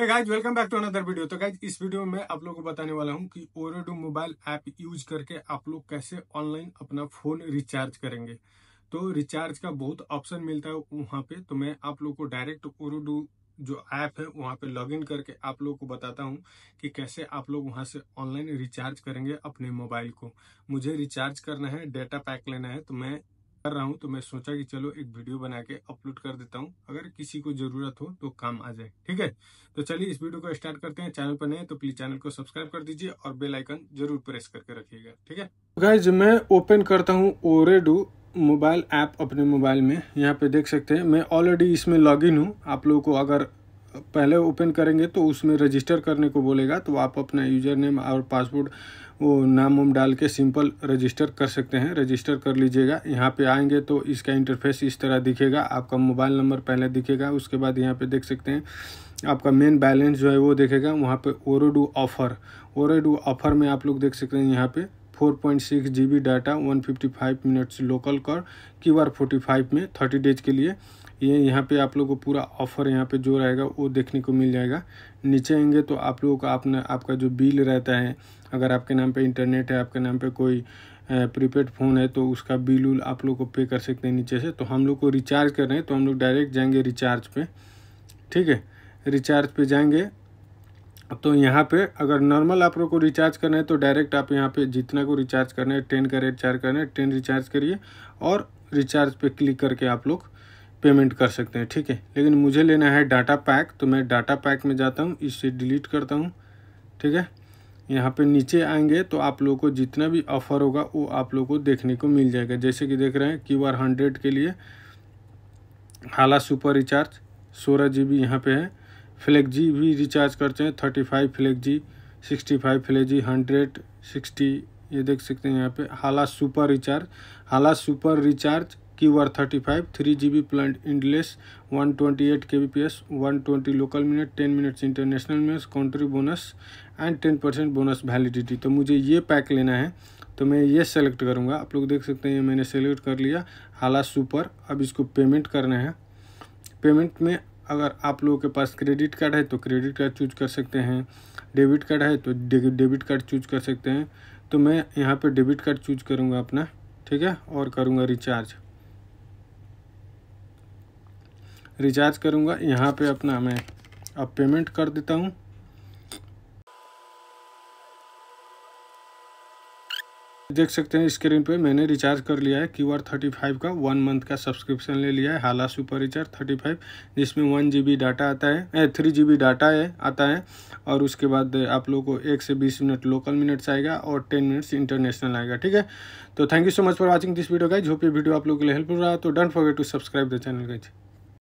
hey guys welcome back to another video तो guys इस video में आप लोगों को बताने वाला हूं कि ओरेडो मोबाइल ऐप यूज करके आप लोग कैसे ऑनलाइन अपना फोन रिचार्ज करेंगे तो रिचार्ज का बहुत ऑप्शन मिलता है वहाँ पे तो मैं आप लोग को डायरेक्ट ओरेडो जो ऐप है वहाँ पे लॉगिन करके आप लोगों को बताता हूँ कि कैसे आप लोग वहां से ऑनलाइन रिचार्ज करेंगे अपने मोबाइल को मुझे रिचार्ज करना है डेटा पैक लेना है तो मैं कर रहा हूँ तो मैं सोचा कि चलो एक वीडियो बना के अपलोड कर देता हूँ अगर किसी को जरूरत हो तो काम आ जाए ठीक है तो चलिए इस वीडियो को स्टार्ट करते हैं चैनल पर नए तो प्लीज चैनल को सब्सक्राइब कर दीजिए और बेल आइकन जरूर प्रेस करके रखिएगा ठीक है तो गाइज मैं ओपन करता हूँ ओरेडू मोबाइल ऐप अपने मोबाइल में यहाँ पे देख सकते हैं मैं ऑलरेडी इसमें लॉगिन हूँ आप लोगों को अगर पहले ओपन करेंगे तो उसमें रजिस्टर करने को बोलेगा तो आप अपना यूज़र नेम और पासवर्ड वो नाम वम डाल के सिंपल रजिस्टर कर सकते हैं रजिस्टर कर लीजिएगा यहाँ पे आएंगे तो इसका इंटरफेस इस तरह दिखेगा आपका मोबाइल नंबर पहले दिखेगा उसके बाद यहाँ पे देख सकते हैं आपका मेन बैलेंस जो है वो देखेगा वहाँ पे ओरोडू ऑफ़र ओरोडू ऑफ़र में आप लोग देख सकते हैं यहाँ पे 4.6 जीबी डाटा 155 मिनट्स लोकल कर क्यू आर में 30 डेज के लिए ये यहाँ पे आप लोग को पूरा ऑफर यहाँ पे जो रहेगा वो देखने को मिल जाएगा नीचे आएंगे तो आप लोगों का आपने आपका जो बिल रहता है अगर आपके नाम पे इंटरनेट है आपके नाम पे कोई प्रीपेड फ़ोन है तो उसका बिल उल आप लोग को पे कर सकते हैं नीचे से तो हम लोग को रिचार्ज कर रहे हैं तो हम लोग डायरेक्ट जाएंगे रिचार्ज पर ठीक है रिचार्ज पर जाएंगे तो यहाँ पे अगर नॉर्मल आप लोग को रिचार्ज करना है तो डायरेक्ट आप यहाँ पे जितना को रिचार्ज करना है टेन का रेट चार्ज करना है टेन रिचार्ज करिए और रिचार्ज पे क्लिक करके आप लोग पेमेंट कर सकते हैं ठीक है लेकिन मुझे लेना है डाटा पैक तो मैं डाटा पैक में जाता हूँ इसे डिलीट करता हूँ ठीक है यहाँ पे नीचे आएंगे तो आप लोगों को जितना भी ऑफ़र होगा वो आप लोगों को देखने को मिल जाएगा जैसे कि देख रहे हैं क्यू आर हंड्रेड के लिए हाला सुपर रिचार्ज सोलह जी बी यहाँ पर है फ्लेक् जी भी रिचार्ज करते हैं thirty five flexi sixty five flexi hundred sixty ये देख सकते हैं यहाँ पे Hala super recharge Hala super recharge की R thirty five three G B plan endless one twenty eight K B P S one twenty local minute ten minutes international minutes country bonus and ten percent bonus validity तो मुझे ये pack लेना है तो मैं ये select करूँगा आप लोग देख सकते हैं ये मैंने सेलेक्ट कर लिया हाला सुपर अब इसको पेमेंट करना है पेमेंट में अगर आप लोगों के पास क्रेडिट कार्ड है तो क्रेडिट कार्ड चूज कर सकते हैं डेबिट कार्ड है तो डेबिट कार्ड चूज कर सकते हैं तो मैं यहाँ पे डेबिट कार्ड चूज करूँगा अपना ठीक है और करूँगा रिचार्ज रिचार्ज करूँगा यहाँ पे अपना मैं अब पेमेंट कर देता हूँ देख सकते हैं स्क्रीन पे मैंने रिचार्ज कर लिया है क्यू आर थर्टी फाइव का वन मंथ का सब्सक्रिप्शन ले लिया है Hala super recharge thirty five जिसमें वन जी बी डाटा आता है थ्री जी बी डाटा है आता है और उसके बाद आप लोगों को एक से बीस मिनट लोकल मिनट्स आएगा और टेन मिनट्स इंटरनेशनल आएगा ठीक है तो thank you so much for watching this video का जो भी वीडियो आप लोग के लिए हेल्पफुल रहा तो don't forget to subscribe the channel का